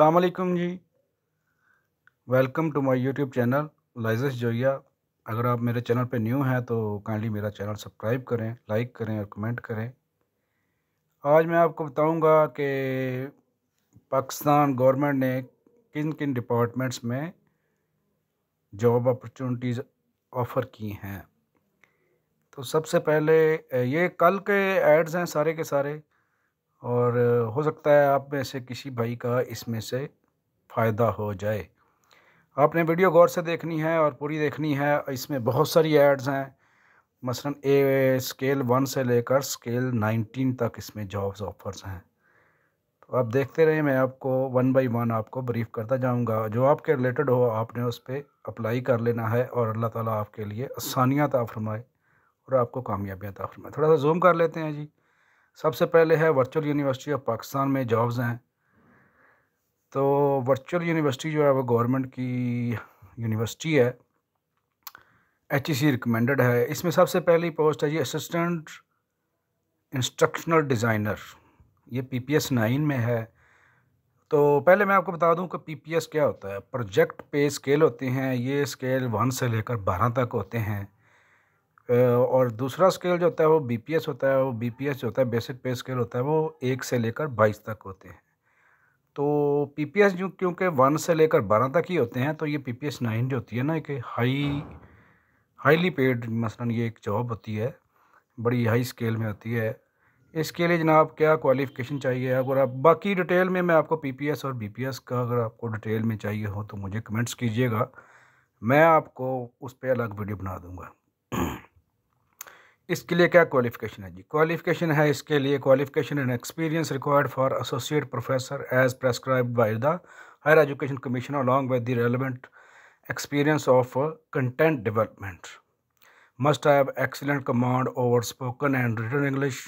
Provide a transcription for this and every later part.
अलकुम जी welcome to my YouTube channel लाइजस जोया अगर आप मेरे चैनल पे न्यू हैं तो काइंडली मेरा चैनल सब्सक्राइब करें लाइक करें और कमेंट करें आज मैं आपको बताऊंगा कि पाकिस्तान गवर्नमेंट ने किन किन डिपार्टमेंट्स में जॉब अपॉर्चुनिटीज़ ऑफ़र की हैं तो सबसे पहले ये कल के एड्स हैं सारे के सारे और हो सकता है आप में से किसी भाई का इसमें से फ़ायदा हो जाए आपने वीडियो गौर से देखनी है और पूरी देखनी है इसमें बहुत सारी एड्स हैं मसलन ए स्केल वन से लेकर स्केल नाइनटीन तक इसमें जॉब्स ऑफर्स हैं तो आप देखते रहें मैं आपको वन बाय वन आपको ब्रीफ करता जाऊंगा जो आपके रिलेटेड हो आपने उस पर अप्लाई कर लेना है और अल्लाह ताला आपके लिए आसानियाँ ता फरमाए और आपको कामयाबियाँ ताफरमाए फरमाए थोड़ा सा जूम कर लेते हैं जी सबसे पहले है वर्चुअल यूनिवर्सिटी ऑफ पाकिस्तान में जॉब्स हैं तो वर्चुअल यूनिवर्सिटी जो है वो गवर्नमेंट की यूनिवर्सिटी है एच ई सी रिकमेंडेड है इसमें सबसे पहली पोस्ट है ये असिस्टेंट इंस्ट्रक्शनल डिज़ाइनर ये पी पी एस नाइन में है तो पहले मैं आपको बता दूं कि पी पी एस क्या होता है प्रोजेक्ट पे स्केल होते हैं ये स्केल वन से लेकर बारह तक होते हैं और दूसरा स्केल जो होता है वो बीपीएस होता है वो बीपीएस जो होता है बेसिक पे स्केल होता है वो एक से लेकर बाईस तक होते हैं तो पीपीएस जो क्योंकि वन से लेकर बारह तक ही होते हैं तो ये पीपीएस नाइन जो होती है ना एक हाई हाईली पेड मसलन ये एक जॉब होती है बड़ी हाई स्केल में होती है इसके लिए जनाब क्या क्वालिफ़िकेशन चाहिए अगर आप बाकी डिटेल में मैं आपको पीपीएस और बीपीएस का अगर आपको डिटेल में चाहिए हो तो मुझे कमेंट्स कीजिएगा मैं आपको उस पर अलग वीडियो बना दूँगा इसके लिए क्या क्वालिफिकेशन है जी क्वालिफिकेशन है इसके लिए qualification and experience required for associate professor as prescribe by the higher education commission along with the relevant experience of content development must have excellent command over spoken and written english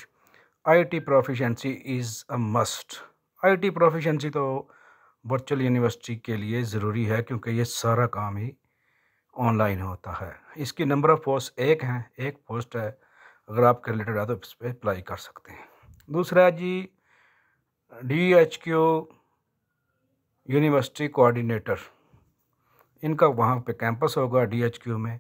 it proficiency is a must it proficiency तो virtual university के लिए ज़रूरी है क्योंकि ये सारा काम ही online होता है इसकी नंबर ऑफ़ पोस्ट एक हैं एक पोस्ट है अगर आपके रिलेटेड है तो इस पर अप्लाई कर सकते हैं दूसरा जी D H Q university coordinator इनका वहाँ पे कैंपस होगा डी एच क्यू में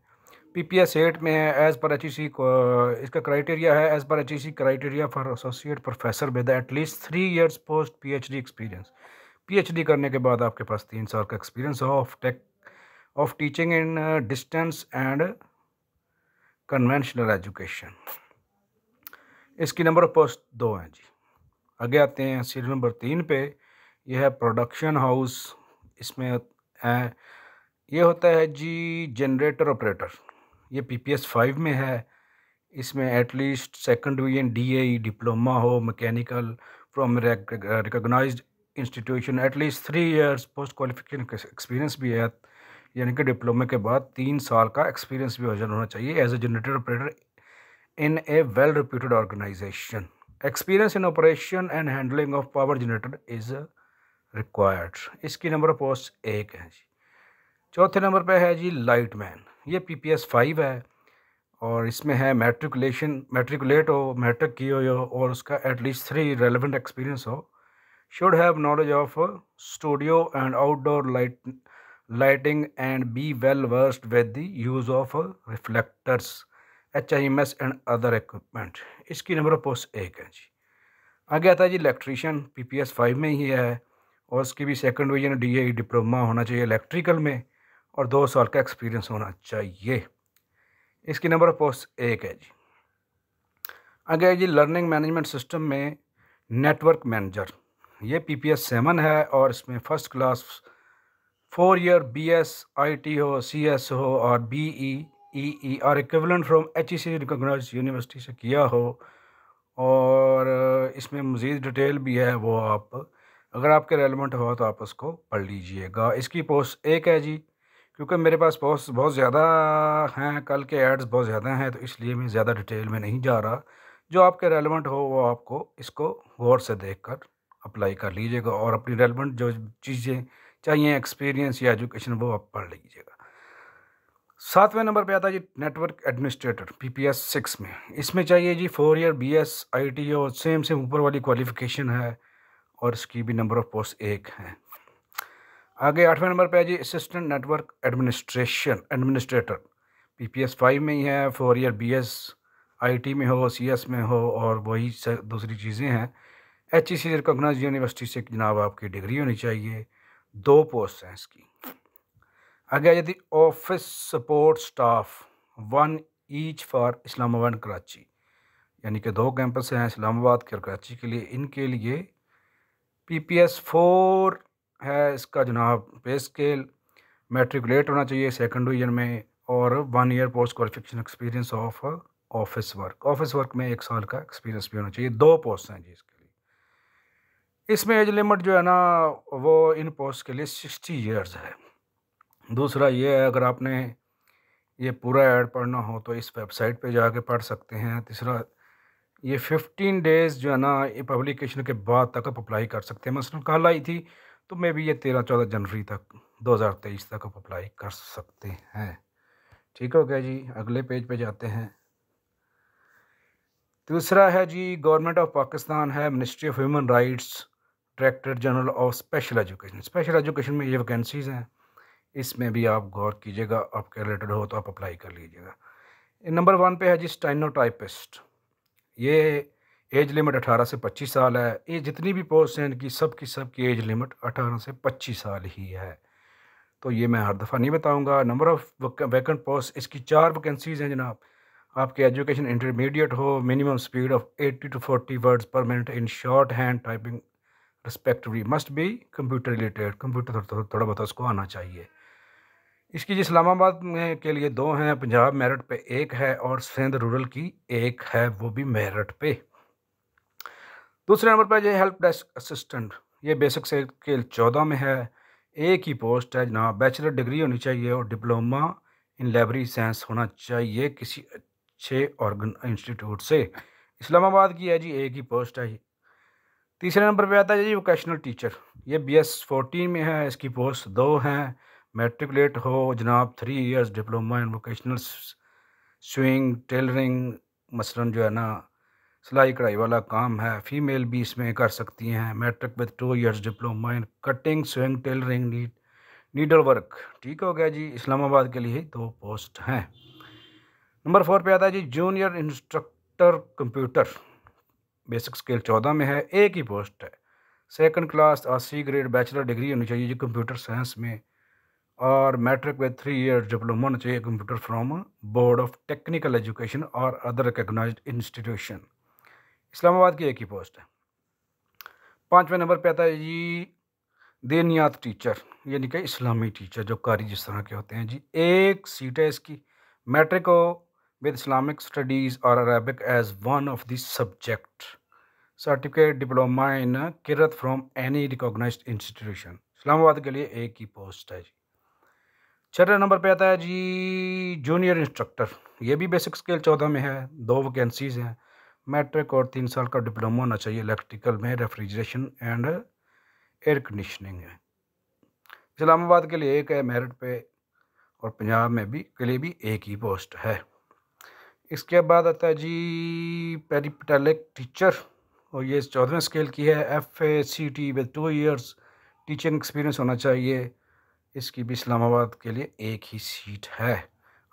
पी पी एस एट में है एज़ पर एच ई सी इसका क्राइटेरिया है as per H E C criteria for associate professor with at least three years post P H D experience P H D करने के बाद आपके पास तीन साल का एक्सपीरियंस हो of take of teaching in distance and conventional education इसकी number of post दो हैं जी आगे आते हैं सीरियल नंबर तीन पे यह है प्रोडक्शन हाउस इसमें है ये होता है जी जनरेटर ऑपरेटर ये पी पी एस फाइव में है इसमें at least second division D A diploma हो mechanical from recognise institution at least three years post qualification experience भी है यानी कि डिप्लोमे के बाद तीन साल का एक्सपीरियंस भी हाजिर होना चाहिए as a generator operator in a well reputed organisation experience in operation and handling of power generator is required इसकी नंबर पोस्ट एक है जी चौथे नंबर पे है जी लाइट मैन ये पी पी एस फाइव है और इसमें है मेट्रिकुलेशन मेट्रिकुलेट हो मैट्रिक की हो और उसका एटलीस्ट थ्री रेलिवेंट एक्सपीरियंस हो should have knowledge of studio and outdoor light lighting and be well versed with the use of reflectors H and other equipment इसकी नंबर पोस्ट एक है जी आगे आता है जी electrician P P S five में ही है और उसकी भी second division D A diploma होना चाहिए इलेक्ट्रिकल में और दो साल का एक्सपीरियंस होना चाहिए इसकी नंबर पोस्ट एक है जी आगे जी लर्निंग मैनेजमेंट सिस्टम में नेटवर्क मैनेजर ये पी पी एस सेवन है और इसमें first class four year B S I T हो सी एस हो और बी ई ई ई और equivalent from H E C recognise university से किया हो और इसमें मज़ीद डिटेल भी है वो आप अगर आपके रेलिवेंट हो तो आप उसको पढ़ लीजिएगा इसकी पोस्ट एक है जी क्योंकि मेरे पास पोस्ट बहुत ज़्यादा हैं कल के एड्स बहुत ज़्यादा हैं तो इसलिए मैं ज़्यादा डिटेल में नहीं जा रहा जो आपके रेलिवेंट हो वो आपको इसको गौर से देख कर अप्लाई कर लीजिएगा और अपनी रेलिवेंट जो चीज़ें चाहिए एक्सपीरियंस या एजुकेशन वो आप पढ़ लीजिएगा सातवें नंबर पे आता है जी network administrator P P S six में इसमें चाहिए जी four year B S I T और सेम सेम ऊपर वाली क्वालिफिकेशन है और इसकी भी नंबर ऑफ पोस्ट एक है आगे आठवें नंबर पे है जी assistant network administration administrator P P S five में ही है four year B S I T में हो सी एस में हो और वही दूसरी चीज़ें हैं H E C recognise university से जनाब आपकी डिग्री होनी चाहिए दो पोस्ट हैं इसकी आगे यदि office support staff one each for Islamabad Karachi यानी कि दो कैंपस हैं इस्लामाबाद के और कराची के लिए इनके लिए पी पी एस फोर है इसका जनाब पे स्केल मेट्रिकुलेट होना चाहिए सेकेंड ईयर में और one year post qualification experience of office work office work में एक साल का एक्सपीरियंस भी होना चाहिए दो पोस्ट हैं जी इसके इसमें एज लिमिट जो है ना वो इन पोस्ट के लिए सिक्सटी ईयर्स है दूसरा ये है अगर आपने ये पूरा ऐड पढ़ना हो तो इस वेबसाइट पे जाके पढ़ सकते हैं तीसरा ये फिफ्टीन डेज़ जो है ना ये पब्लिकेशन के बाद तक आप अप्लाई कर सकते हैं मसलन कल आई थी तो मे भी ये तेरह चौदह जनवरी तक दो हज़ार तेईस तक आप अप्लाई कर सकते हैं ठीक हो गया जी अगले पेज पे जाते हैं दूसरा है जी गवर्नमेंट ऑफ पाकिस्तान है ministry of human rights director general of special education special education में ये वैकेंसीज़ हैं इसमें भी आप गौर कीजिएगा आपके रिलेटेड हो तो आप अप्लाई कर लीजिएगा नंबर वन पे है जी स्टाइनोटाइपिस्ट ये एज लिमिट अठारह से पच्चीस साल है ये जितनी भी पोस्ट हैं इनकी सब की सब की एज लिमिट अठारह से पच्चीस साल ही है तो ये मैं हर दफ़ा नहीं बताऊंगा नंबर ऑफ़ वैकेंट पोस्ट इसकी चार वैकेंसीज़ हैं जनाब आपके एजुकेशन इंटरमीडिएट हो minimum speed of eighty two forty words per minute in shorthand typing respectively must be computer related computer थोड़ा बहुत उसको आना चाहिए इसकी जी इस्लामाबाद में के लिए दो हैं पंजाब मेरठ पे एक है और सिंध रूरल की एक है वो भी मेरठ पे दूसरे नंबर पर जो हेल्प डेस्क असिस्टेंट ये बेसिक से के चौदह में है एक ही पोस्ट है जहाँ बैचलर डिग्री होनी चाहिए और डिप्लोमा इन लाइब्रेरी साइंस होना चाहिए किसी अच्छे ऑर्गन इंस्टीट्यूट से इस्लामाबाद की है जी एक ही पोस्ट है तीसरे नंबर पे आता है जी वोकेशनल टीचर ये बी एस फोर्टीन में है इसकी पोस्ट दो हैं मेट्रिकुलेट हो जनाब three years diploma in vocational sewing tailoring मसलन जो है ना सिलाई कढ़ाई वाला काम है फीमेल भी इसमें कर सकती हैं matric with two years diploma in cutting sewing tailoring need needle work ठीक हो गया जी इस्लामाबाद के लिए दो पोस्ट हैं नंबर फोर पे आता है जी junior instructor computer basic scale चौदह में है एक ही पोस्ट है सेकंड क्लास और सी ग्रेड बैचलर डिग्री होनी चाहिए जो कंप्यूटर साइंस में और मैट्रिक में थ्री ईयर डिप्लोमा होना चाहिए computer from board of technical education और अदर रिकग्नाइज इंस्टीट्यूशन इस्लामाबाद की एक ही पोस्ट है पाँचवें नंबर पर आता है जी दीनियात टीचर यानी कि इस्लामी टीचर जो कारी जिस तरह के होते हैं जी एक सीट है इसकी मैट्रिक বে Islamic studies or Arabic as one of this subject certificate diploma in কার্ট from any recognised institution Islamabad কে লিয়ে এক কি পোস্ট হ্যায় জি চের নাম্বার পে اتا হ্যায় জি জুনিয়র ইন্সট্রাক্টর ইয়ে ভি বেসিক স্কিল 14 মে হ্যায় দো ভ্যাকেন্সিজ হ্যায় ম্যাট্রিক অর 3 সাল কা ডিপ্লোমা না চাহিয়ে ইলেকট্রিক্যাল মে refrigeration and air conditioning Islamabad কে লিয়ে এক হ্যায় মেরিট পে অর পাঞ্জাব মে ভি কে লিয়ে ভি এক হী পোস্ট হ্যায় इसके बाद आता है जी पेरीपटेलिक टीचर और ये चौदहवें स्केल की है F A C T with two years teaching experience होना चाहिए इसकी भी इस्लामाबाद के लिए एक ही सीट है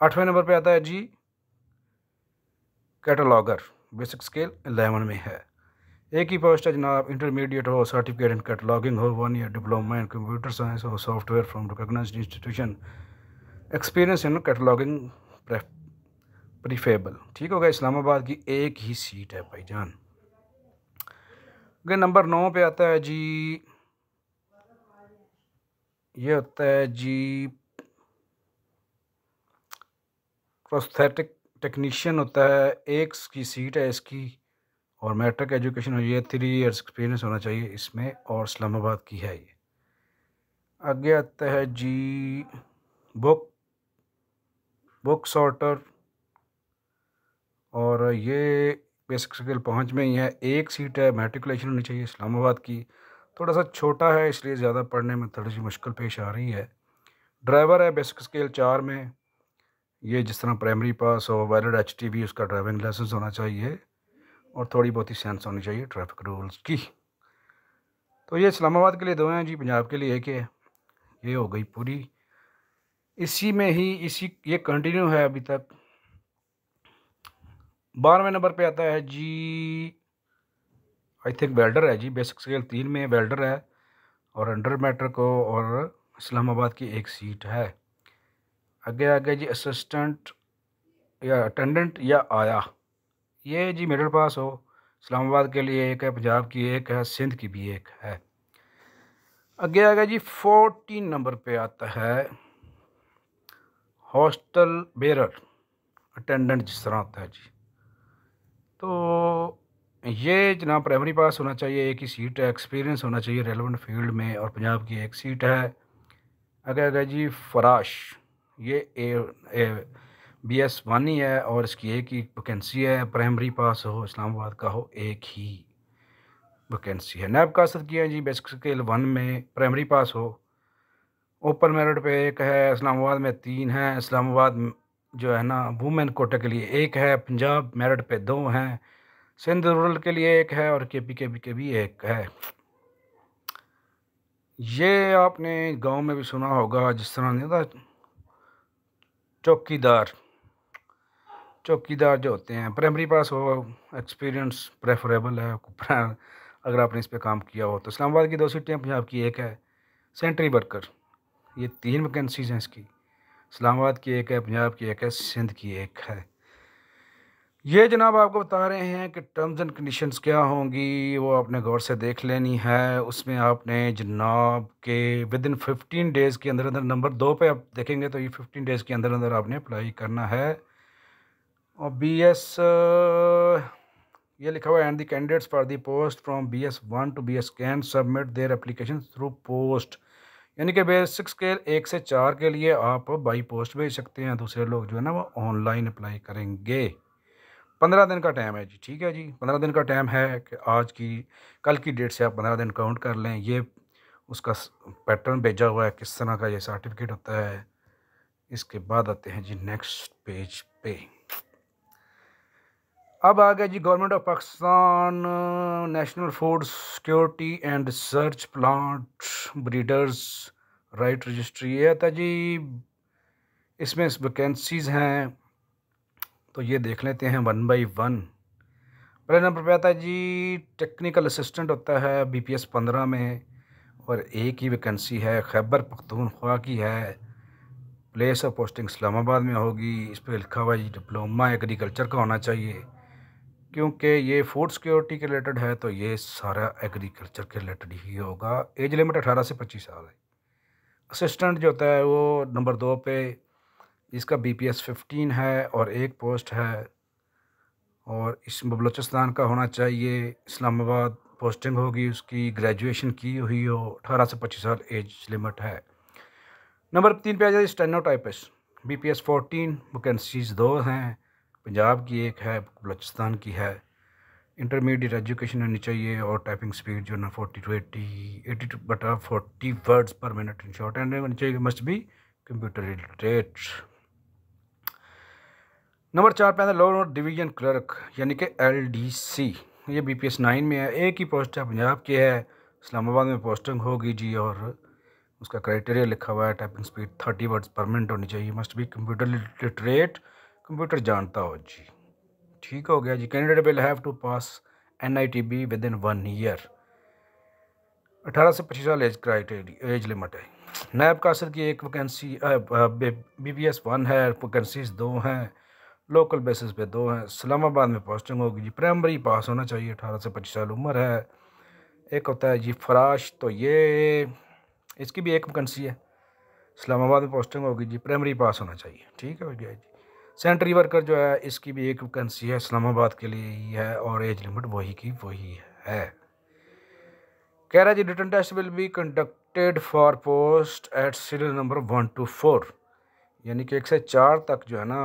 आठवें नंबर पे आता है जी कैटलागर बेसिक स्केल एलेवन में है एक ही पोस्ट है जनाब इंटरमीडिएट हो सर्टिफिकेट इन कैटलॉगिंग हो one year diploma in computer science हो software from recognise institution experience in cataloguing preferable ठीक होगा इस्लामाबाद की एक ही सीट है भाईजान जान नंबर नौ पे आता है जी ये होता है जी प्रोस्थेटिक टेक्नीशियन होता है एक की सीट है इसकी और मैट्रिक एजुकेशन हो ये थ्री ईयर्स एक्सपीरियंस होना चाहिए इसमें और इस्लामाबाद की है ये आगे आता है जी बुक बुक सॉर्टर और ये बेसिक स्किल पहुँच में ही है एक सीट है मेट्रिकुलेशन होनी चाहिए इस्लामाबाद की थोड़ा सा छोटा है इसलिए ज़्यादा पढ़ने में थोड़ी सी मुश्किल पेश आ रही है ड्राइवर है बेसिक स्केल चार में ये जिस तरह प्राइमरी पास हो वैलिड एच टी भी उसका ड्राइविंग लाइसेंस होना चाहिए और थोड़ी बहुत ही सेंस होनी चाहिए ट्रैफिक रूल्स की तो ये इस्लामाबाद के लिए दो हैं जी पंजाब के लिए एक है ये हो गई पूरी इसी में ही इसी ये कंटिन्यू है अभी तक बारहवें नंबर पे आता है जी आई थिंक वेल्डर है जी बेसिक स्केल तीन में वेल्डर है और अंडर मैटर को और इस्लामाबाद की एक सीट है आगे आगे जी असिस्टेंट या अटेंडेंट या आया ये जी मिडिल पास हो इस्लामाबाद के लिए एक है पंजाब की एक है सिंध की भी एक है आगे आगे जी फोर्टीन नंबर पे आता है हॉस्टल बेरर अटेंडेंट जिस तरह आता है जी तो ये जनाब प्राइमरी पास होना चाहिए एक ही सीट है एक्सपीरियंस होना चाहिए रेलेवेंट फील्ड में और पंजाब की एक सीट है अगर अगर जी फराश ये ए, ए बी एस वानी है और इसकी एक ही वैकेंसी है प्राइमरी पास हो इस्लामाबाद का हो एक ही वैकेंसी है नैब का असर किया जी बेसिक स्केल वन में प्राइमरी पास हो ओपन मेरिट पे एक है इस्लामाबाद में तीन है इस्लामाबाद जो है ना वुमेन कोटे के लिए एक है पंजाब मेरठ पे दो हैं सिंध रूरल के लिए एक है और के पी के पी के भी एक है ये आपने गांव में भी सुना होगा जिस तरह नहीं था चौकीदार चौकीदार जो होते हैं प्राइमरी पास हो एक्सपीरियंस प्रेफरेबल है अगर आपने इस पर काम किया हो तो इस्लामाबाद की दो सीटें पंजाब की एक है सेंट्री वर्कर ये तीन वैकेंसीज हैं इसकी इस्लामाबाद की एक है पंजाब की एक है सिंध की एक है ये जनाब आपको बता रहे हैं कि टर्म्स एंड कंडीशंस क्या होंगी वो आपने गौर से देख लेनी है उसमें आपने जनाब के विद इन फिफ्टीन डेज़ के अंदर अंदर नंबर दो पे आप देखेंगे तो ये फिफ्टीन डेज़ के अंदर अंदर आपने अप्लाई करना है और बी एस ये लिखा हुआ है and the candidates for the post from B S one to B S can submit their application through post यानी कि बेसिक स्केल एक से चार के लिए आप बाई पोस्ट भेज सकते हैं दूसरे लोग जो है ना वो ऑनलाइन अप्लाई करेंगे पंद्रह दिन का टाइम है जी ठीक है जी पंद्रह दिन का टाइम है कि आज की कल की डेट से आप पंद्रह दिन काउंट कर लें ये उसका पैटर्न भेजा हुआ है किस तरह का ये सर्टिफिकेट होता है इसके बाद आते हैं जी नेक्स्ट पेज पे अब आ गया जी government of Pakistan national food security and research plant breeders right registry ये आता जी इसमें इस वैकेंसीज़ हैं तो ये देख लेते हैं वन बाई वन पहले नंबर पे आता है जी टेक्निकल असिस्टेंट होता है बी पी एस पंद्रह में और एक ही वैकेंसी है खैबर पख्तूनख्वा की है प्लेस ऑफ पोस्टिंग इस्लामाबाद में होगी इस पर लिखा हुआ जी डिप्लोमा एग्रीकल्चर का होना चाहिए क्योंकि ये फूड सिक्योरिटी के रिलेटेड है तो ये सारा एग्रीकल्चर के रिलेटेड ही होगा एज लिमिट अठारह से पच्चीस साल है असिस्टेंट जो होता है वो नंबर दो पे इसका बी पी एस फिफ्टीन है और एक पोस्ट है और इस बलोचिस्तान का होना चाहिए इस्लामाबाद पोस्टिंग होगी उसकी ग्रेजुएशन की हुई हो अठारह से पच्चीस साल एज लिमिट है नंबर तीन पे आ जाए steno typist B P S fourteen vacancies दो हैं पंजाब की एक है बलूचिस्तान की है इंटरमीडिएट एजुकेशन होनी चाहिए और टाइपिंग स्पीड जो ना forty two eighty eighty two बटा forty words per minute in shorthand होनी चाहिए must be computer related number चार पे आता है लोअर डिवीजन क्लर्क यानी कि एलडीसी ये बीपीएस नाइन में है एक ही पोस्ट है पंजाब की है इस्लामाबाद में पोस्टिंग होगी जी और उसका क्राइटेरिया लिखा हुआ है typing speed thirty words per minute होनी चाहिए must be computer literate computer जानता हो जी ठीक हो गया जी candidate will have to pass N I T B within one year अठारह से पच्चीस साल एज क्राइटेरिया एज लिमिट है नैब कासर की एक vacancy B B S one है वैकेंसीज दो हैं लोकल बेसिस पे दो हैं इस्लामाबाद में पोस्टिंग होगी जी प्राइमरी पास होना चाहिए अठारह से पच्चीस साल उम्र है एक होता है जी फराश तो ये इसकी भी एक वैकेंसी है इस्लामाबाद में पोस्टिंग होगी जी प्राइमरी पास होना चाहिए ठीक है हो गया जी सेंट्री वर्कर जो है इसकी भी एक वैकेंसी है इस्लामाबाद के लिए ही है और एज लिमिट वही की वही है कह रहा जी written test will be conducted for post at serial number one two four यानी कि एक से चार तक जो है ना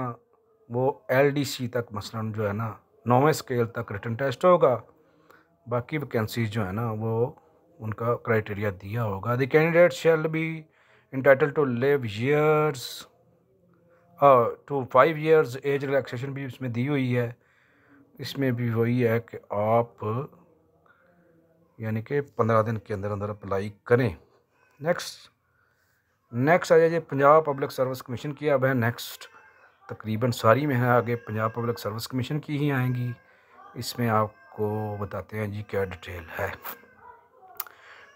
वो एलडीसी तक मसलन जो है ना नौवें स्केल तक रिटर्न टेस्ट होगा बाकी वैकेंसी जो है ना वो उनका क्राइटेरिया दिया होगा the candidate shall be entitled to live years to five years age relaxation भी इसमें दी हुई है इसमें भी वही है कि आप यानी कि पंद्रह दिन के अंदर अंदर अप्लाई करें नेक्स्ट नेक्स्ट आ जाइए पंजाब पब्लिक सर्विस कमीशन की अब है नेक्स्ट तकरीबन सारी में है आगे पंजाब पब्लिक सर्विस कमीशन की ही आएंगी इसमें आपको बताते हैं जी क्या डिटेल है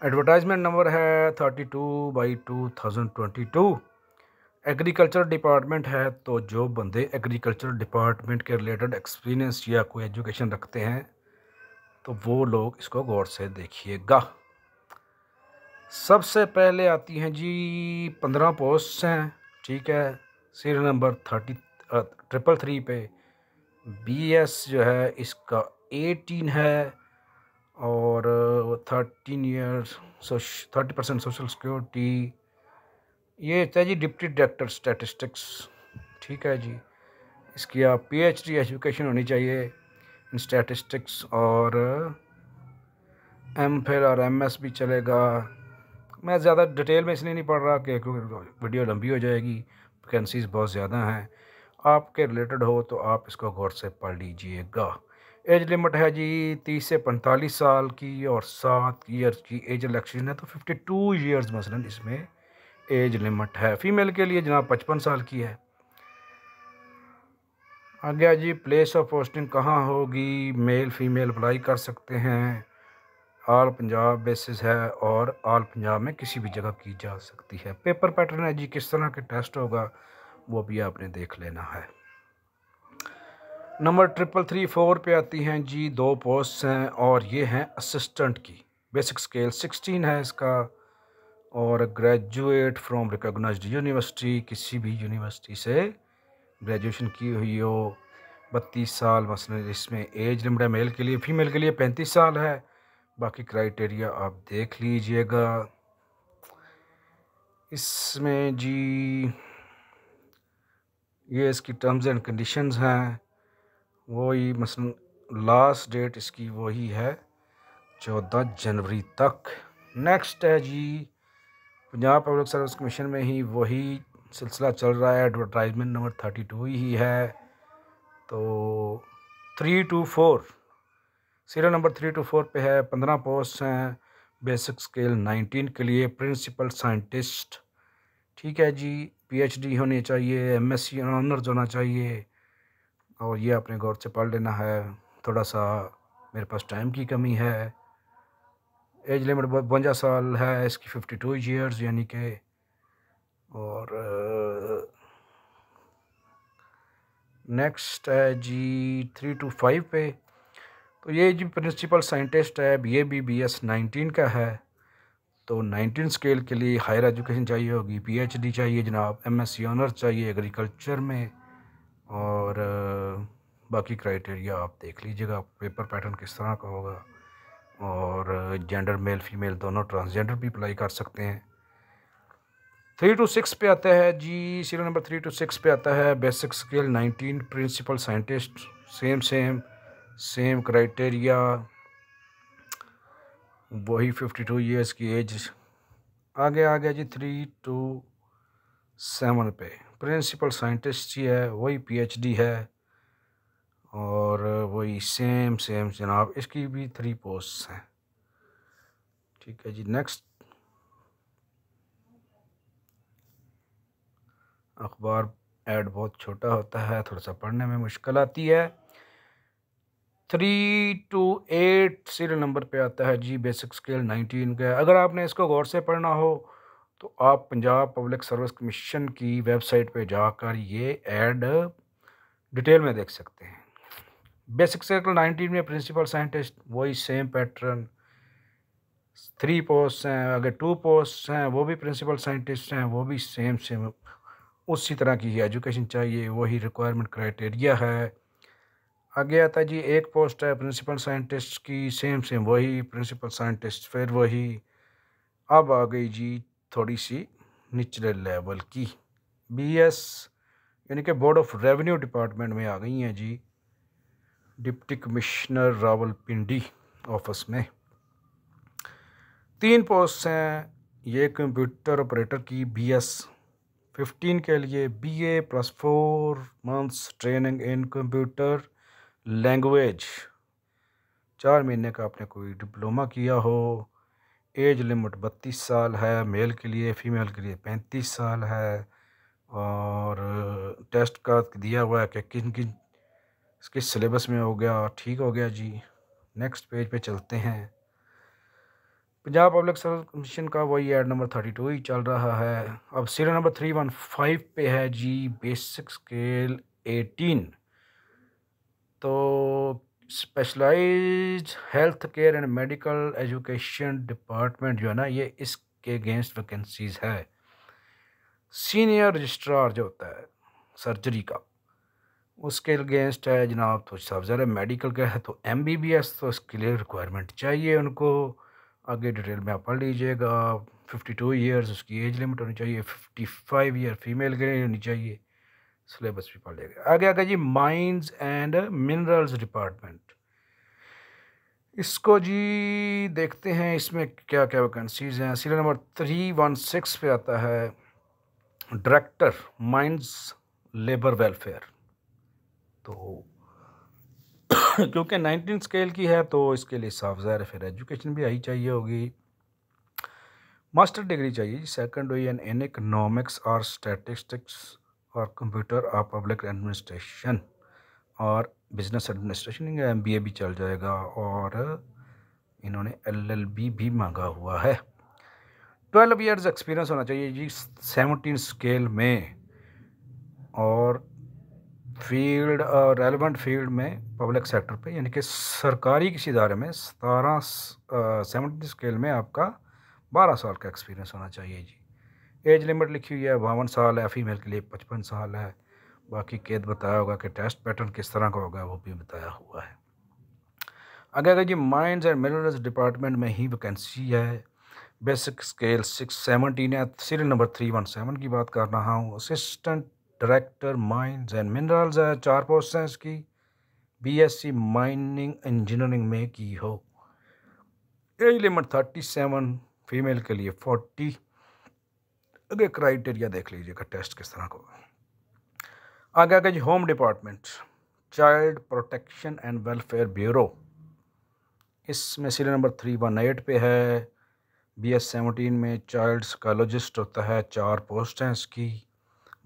एडवर्टाइजमेंट नंबर है thirty two by two thousand twenty two agriculture department है तो जो बंदे एग्रीकल्चर डिपार्टमेंट के रिलेटेड एक्सपीरियंस या कोई एजुकेशन रखते हैं तो वो लोग इसको गौर से देखिएगा सबसे पहले आती हैं जी पंद्रह पोस्ट हैं ठीक है serial number thirty triple three पे बी एस जो है इसका एटीन है और thirteen years thirty percent social security ये था जी डिप्टी डायरेक्टर स्टैटिस्टिक्स ठीक है जी इसकी आप पीएचडी एजुकेशन होनी चाहिए इन स्टैटिस्टिक्स और एम फिल और एम एस भी चलेगा मैं ज़्यादा डिटेल में इसलिए नहीं पढ़ रहा कि क्योंकि वीडियो लंबी हो जाएगी वैकेंसीज बहुत ज़्यादा हैं आपके रिलेटेड हो तो आप इसको गौर से पढ़ लीजिएगा एज लिमिट है जी तीस से पैंतालीस साल की और सात ईयर्स की एज इलेक्शन है तो फिफ्टी टू ईयर्स मसलन इसमें एज लिमिट है फीमेल के लिए जनाब पचपन साल की है आगे जी प्लेस ऑफ पोस्टिंग कहाँ होगी मेल फीमेल अप्लाई कर सकते हैं आल पंजाब बेसिस है और आल पंजाब में किसी भी जगह की जा सकती है पेपर पैटर्न है जी किस तरह के टेस्ट होगा वो भी आपने देख लेना है नंबर ट्रिपल थ्री फोर पे आती हैं जी दो पोस्ट हैं और ये हैं असिस्टेंट की बेसिक स्केल सिक्सटीन है इसका और ग्रेजुएट फ्रॉम रिकॉग्नाइज्ड यूनिवर्सिटी किसी भी यूनिवर्सिटी से ग्रेजुएशन की हुई हो बत्तीस साल मसल इसमें एज लिमिट है मेल के लिए फीमेल के लिए पैंतीस साल है बाकी क्राइटेरिया आप देख लीजिएगा इसमें जी ये इसकी टर्म्स एंड कंडीशंस हैं वही मसल लास्ट डेट इसकी वही है चौदह जनवरी तक नेक्स्ट है जी पंजाब पब्लिक सर्विस कमीशन में ही वही सिलसिला चल रहा है एडवर्टाइजमेंट नंबर थर्टी टू ही है तो three two four serial number three two four पे है पंद्रह पोस्ट हैं बेसिक स्केल नाइनटीन के लिए प्रिंसिपल साइंटिस्ट ठीक है जी पीएचडी होनी चाहिए एमएससी ऑनर्स होना चाहिए और ये आपने गौर से पढ़ लेना है थोड़ा सा मेरे पास टाइम की कमी है एज लिमिट बवंजा साल है इसकी फिफ्टी टू ईयर्स यानी कि और नेक्स्ट है जी थ्री टू फाइव पे तो ये जी प्रिंसिपल साइंटिस्ट है B A B B S nineteen का है तो नाइनटीन स्केल के लिए हायर एजुकेशन चाहिए होगी पी एच डी चाहिए जनाब एम एस सी ऑनर्स चाहिए एग्रीकल्चर में और बाकी क्राइटेरिया आप देख लीजिएगा पेपर पैटर्न किस तरह का होगा और जेंडर मेल फीमेल दोनों ट्रांसजेंडर भी अप्लाई कर सकते हैं थ्री टू सिक्स पे आता है जी serial number three two six पे आता है basic scale nineteen principal scientist same same same criteria वही फिफ्टी टू ईयर्स की एज आगे आ गया जी थ्री टू सेवन पे प्रिंसिपल साइंटिस्ट ही है वही पीएचडी है और वही सेम सेम जनाब इसकी भी थ्री पोस्ट हैं ठीक है जी नेक्स्ट अखबार एड बहुत छोटा होता है थोड़ा सा पढ़ने में मुश्किल आती है three two eight serial number पे आता है जी बेसिक स्केल नाइनटीन का अगर आपने इसको गौर से पढ़ना हो तो आप पंजाब पब्लिक सर्विस कमीशन की वेबसाइट पे जाकर ये एड डिटेल में देख सकते हैं बेसिक सर्कल नाइनटीन में प्रिंसिपल साइंटिस्ट वही सेम पैटर्न थ्री पोस्ट हैं अगर टू पोस्ट हैं वो भी प्रिंसिपल साइंटिस्ट हैं वो भी सेम सेम उसी तरह की ही एजुकेशन चाहिए वही रिक्वायरमेंट क्राइटेरिया है आगे आता जी एक पोस्ट है प्रिंसिपल साइंटिस्ट की सेम सेम वही प्रिंसिपल साइंटिस्ट फिर वही अब आ गई जी थोड़ी सी निचले लेवल की बीएस यानी कि बोर्ड ऑफ रेवेन्यू डिपार्टमेंट में आ गई हैं जी डिप्टी कमिश्नर रावलपिंडी ऑफिस में तीन पोस्ट हैं ये कंप्यूटर ऑपरेटर की बी एस फिफ्टीन के लिए B A plus four months training in computer language चार महीने का आपने कोई डिप्लोमा किया हो एज लिमिट बत्तीस साल है मेल के लिए फ़ीमेल के लिए पैंतीस साल है और टेस्ट का दिया हुआ है कि किन किन इसके सिलेबस में हो गया ठीक हो गया जी नेक्स्ट पेज पे चलते हैं पंजाब पब्लिक सर्विस कमीशन का वही एड नंबर थर्टी टू ही चल रहा है अब serial number three one five पे है जी बेसिक स्केल एटीन तो specialize health care and medical education department जो है ना ये इसके अगेंस्ट वैकेंसीज है सीनियर रजिस्ट्रार जो होता है सर्जरी का उसके अगेंस्ट है जनाब तो साहब ज़रा मेडिकल का है तो एम बी बी एस तो इसके लिए रिक्वायरमेंट चाहिए उनको आगे डिटेल में आप पढ़ लीजिएगा फिफ्टी टू ईयर्स उसकी एज लिमिट होनी चाहिए फिफ्टी फाइव ईयर फीमेल के लिए होनी चाहिए सिलेबस भी पढ़ लेगा आगे आगे जी माइंस एंड मिनरल्स डिपार्टमेंट इसको जी देखते हैं इसमें क्या क्या वैकेंसीज़ हैं serial number three one six पे आता है डायरेक्टर माइंस लेबर वेलफेयर तो क्योंकि नाइनटीन स्केल की है तो इसके लिए साफ ज़ाहिर फिर एजुकेशन भी आई चाहिए होगी मास्टर डिग्री चाहिए जी सेकेंड हुई इन इकनॉमिक्स और स्टेटिस्टिक्स और कंप्यूटर और पब्लिक एडमिनिस्ट्रेशन और business administration M B A भी चल जाएगा और इन्होंने एल एल बी भी मांगा हुआ है ट्वेल्व ईयर्स एक्सपीरियंस होना चाहिए जी सेवनटीन स्केल में और फील्ड रेलेवेंट फील्ड में पब्लिक सेक्टर पे यानी कि सरकारी किसी इदारे में सतारह सेवेंटी स्केल में आपका बारह साल का एक्सपीरियंस होना चाहिए जी एज लिमिट लिखी हुई है बावन साल है फीमेल के लिए पचपन साल है बाकी कैद बताया होगा कि टेस्ट पैटर्न किस तरह का होगा वो भी बताया हुआ है अगर अगर जी माइंस एंड मिनरल्स डिपार्टमेंट में ही वैकेंसी है बेसिक स्केल सिक्स सेवनटीन या serial number three one seven की बात कर रहा हूँ assistant director mines and minerals है चार पोस्टें इसकी बीएससी माइनिंग इंजीनियरिंग में की हो age limit thirty seven female के लिए फोर्टी अगर क्राइटेरिया देख लीजिएगा टेस्ट किस तरह को आगे आगे जी home department child protection and welfare bureau इसमें serial number three one eight पे है बी एस सेवनटीन में चाइल्ड साइकोलॉजिस्ट होता है चार पोस्ट हैं इसकी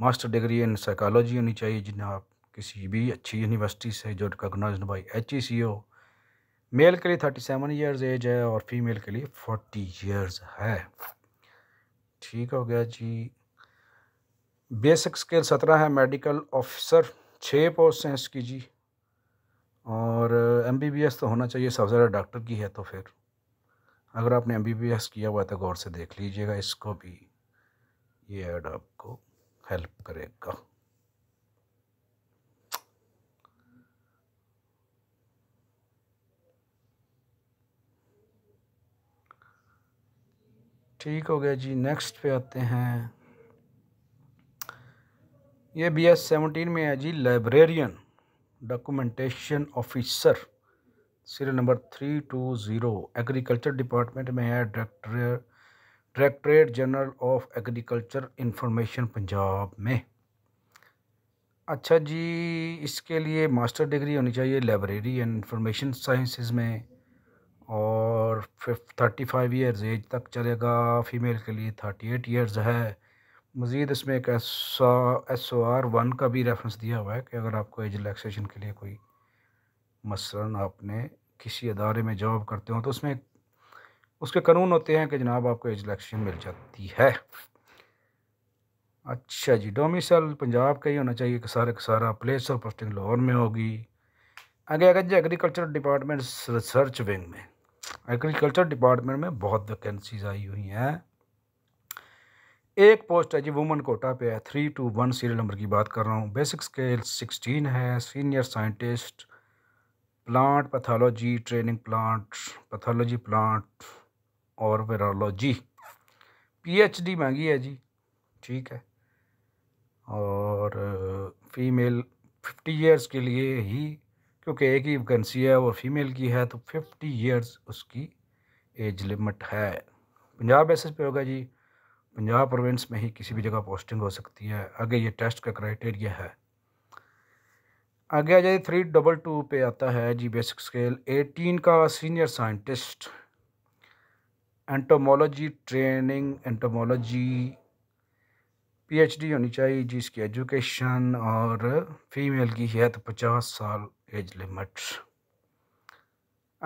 मास्टर डिग्री इन साइकोलॉजी होनी चाहिए जिन्हें आप किसी भी अच्छी यूनिवर्सिटी से जो recognize by H E C हो मेल के लिए थर्टी सेवन ईयर्स एज है और फीमेल के लिए फोर्टी ईयर्स है ठीक हो गया जी बेसिक स्केल सत्रह है मेडिकल ऑफिसर छः पोस्ट हैं इसकी जी और एम बी बी एस तो होना चाहिए सबसे ज़्यादा डॉक्टर की है तो फिर अगर आपने एम बी बी एस किया हुआ है तो गौर से देख लीजिएगा इसको भी ये ऐड आपको हेल्प करेगा ठीक हो गया जी नेक्स्ट पे आते हैं ये बी एस सेवनटीन में है जी librarian documentation officer serial number three two zero agriculture department में है director directorate general of agriculture information Punjab में अच्छा जी इसके लिए मास्टर डिग्री होनी चाहिए लाइब्रेरी एंड इंफॉर्मेशन साइंसेस में और थर्टी फाइव ईयर्स एज तक चलेगा फ़ीमेल के लिए थर्टी एट ईयर्स है मज़ीद इसमें एक S S O R one का भी रेफरेंस दिया हुआ है कि अगर आपको एज रिलैक्सेशन के लिए कोई मसला आपने किसी अदारे में जॉब करते हो तो उसमें उसके कानून होते हैं कि जनाब आपको एजलेक्शन मिल जाती है अच्छा जी डोमिसल पंजाब का ही होना चाहिए कि सारे का सारा प्लेस ऑफ पोस्टिंग लाहौर में होगी आगे आगे जी एग्रीकल्चर डिपार्टमेंट रिसर्च विंग में एग्रीकल्चर डिपार्टमेंट में बहुत वैकेंसीज आई हुई हैं एक पोस्ट है जी वुमन कोटा पे है three two one serial number की बात कर रहा हूँ बेसिक स्केल सिक्सटीन है senior scientist plant pathology training plant pathology plant और वेरोलॉजी पीएचडी मांगी है जी ठीक है और फीमेल फिफ्टी ईयर्स के लिए ही क्योंकि एक ही वैकेंसी है वो फीमेल की है तो फिफ्टी ईयर्स उसकी एज लिमिट है पंजाब बेसिस पे होगा जी पंजाब प्रोविंस में ही किसी भी जगह पोस्टिंग हो सकती है आगे ये टेस्ट का क्राइटेरिया है आगे आ जाए थ्री डबल टू पे आता है जी बेसिक स्केल एटीन का senior scientist entomology training entomology PhD होनी चाहिए जिसकी एजुकेशन और फीमेल की है तो पचास साल एज लिमिट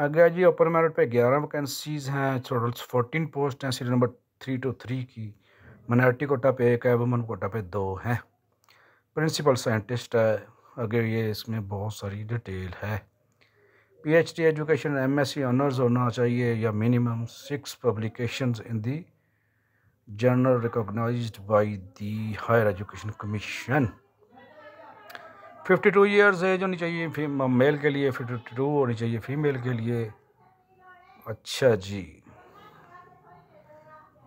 आगे जी ओपन मेरिट पे ग्यारह वैकेंसीज हैं टोटल फोर्टीन पोस्ट हैं serial number three two three की मनार्टी कोटा पे एक है वुमन कोटा पे दो हैं प्रिंसिपल साइंटिस्ट है आगे ये इसमें बहुत सारी डिटेल है पीएचडी एजुकेशन एमएससी ऑनर्स होना चाहिए या minimum six publications in the journal recognized by the higher education commission 52 two years age होनी चाहिए मेल के लिए फिफ्टी टू होनी चाहिए फीमेल के लिए अच्छा जी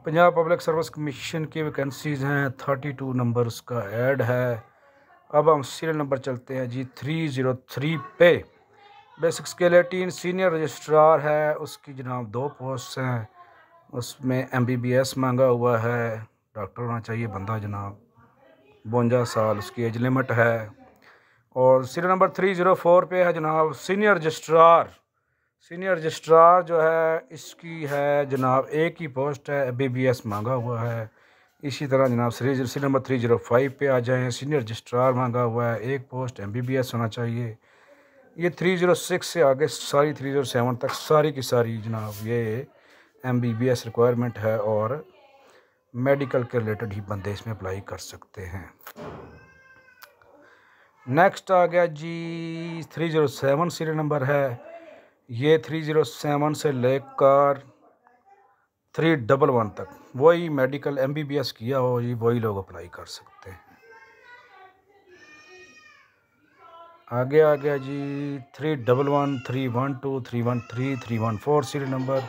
पंजाब पब्लिक सर्विस कमीशन की वैकेंसीज़ हैं थर्टी टू नंबर्स का एड है अब हम सीरियल नंबर चलते हैं जी थ्री ज़ीरो थ्री पे बेसिक स्केलेटिन सीनियर रजिस्ट्रार है उसकी जनाब दो पोस्ट हैं उसमें एम बी बी एस मांगा हुआ है डॉक्टर होना चाहिए बंदा जनाब बवंजा साल उसकी एज लिमिट है और serial number three zero four पे है जनाब सीनियर रजिस्ट्रार सीनियर रजिस्ट्रार जो है इसकी है जनाब एक ही पोस्ट है बी बी एस मांगा हुआ है इसी तरह जनाब series serial number three zero five पर आ जाएँ सीनियर रजिस्ट्रार मांगा हुआ है एक post M B B S होना चाहिए ये थ्री ज़ीरो सिक्स से आगे सारी थ्री ज़ीरो सेवन तक सारी की सारी जनाब ये M B B S requirement है और मेडिकल के रिलेटेड ही बंदे इसमें अप्लाई कर सकते हैं नेक्स्ट आ गया जी three zero seven serial number है ये थ्री ज़ीरो सेवन से लेकर थ्री डबल वन तक वही medical M B B S किया हो जी वही लोग अप्लाई कर सकते हैं आगे आ गया जी three double one three one two three one three three one four serial number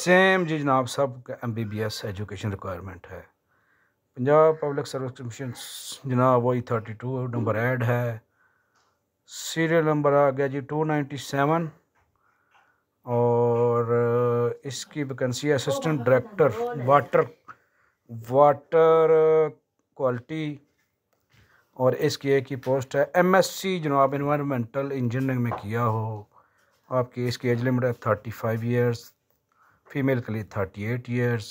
same जी जनाब सब M B B S education requirement है पंजाब पब्लिक सर्विस कमीशन जनाब वही थर्टी टू नंबर ऐड है सीरियल नंबर आ गया जी टू नाइन्टी सेवन और इसकी vacancy assistant director water water quality और इसकी एक ही पोस्ट है एम एस सी जनाब इन्वामेंटल इंजीनियरिंग में किया हो आपकी इसकी एज लिमिट है थर्टी फाइव ईयर्स फीमेल के लिए थर्टी एट ईयर्स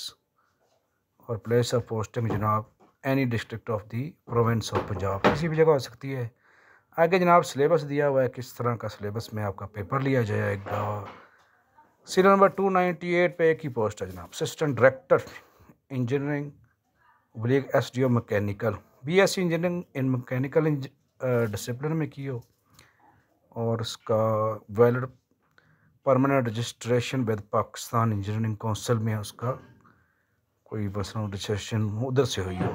और प्लेस ऑफ पोस्टिंग जनाब any district of the province of Punjab किसी भी जगह हो सकती है आगे जनाब सिलेबस दिया हुआ है किस तरह का सिलेबस में आपका पेपर लिया जाएगा serial number two ninety eight पर एक ही पोस्ट है जनाब असिस्टेंट डायरेक्टर इंजीनियरिंग ब्लिक S D O mechanical BSc engineering in mechanical discipline में की हो और उसका valid permanent registration with Pakistan engineering council में उसका कोई पर्सनल रजिस्ट्रेशन उधर से हुई हो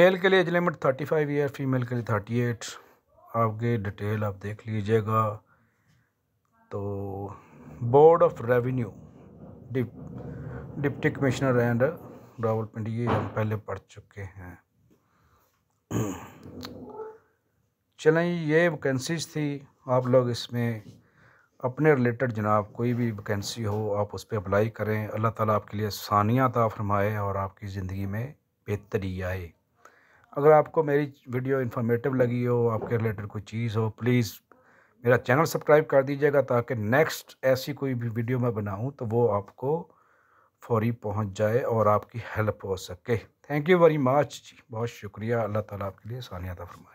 मेल के लिए age limit thirty five year female के लिए थर्टी एट आपके डिटेल आप देख लीजिएगा तो board of revenue deputy commissioner and Rawalpindi ये हम पहले पढ़ चुके हैं चलें ये वैकेंसीज थी आप लोग इसमें अपने रिलेटेड जनाब कोई भी वैकेंसी हो आप उस पर अप्लाई करें अल्लाह ताला आपके लिए सानिया ता फरमाए और आपकी ज़िंदगी में बेहतरी आए अगर आपको मेरी वीडियो इन्फॉर्मेटिव लगी हो आपके रिलेटेड कोई चीज़ हो प्लीज़ मेरा चैनल सब्सक्राइब कर दीजिएगा ताकि नेक्स्ट ऐसी कोई भी वीडियो मैं बनाऊं तो वो आपको फौरी पहुंच जाए और आपकी हेल्प हो सके थैंक यू वेरी मच जी बहुत शुक्रिया अल्लाह ताला आपके लिए सानिया फरमाए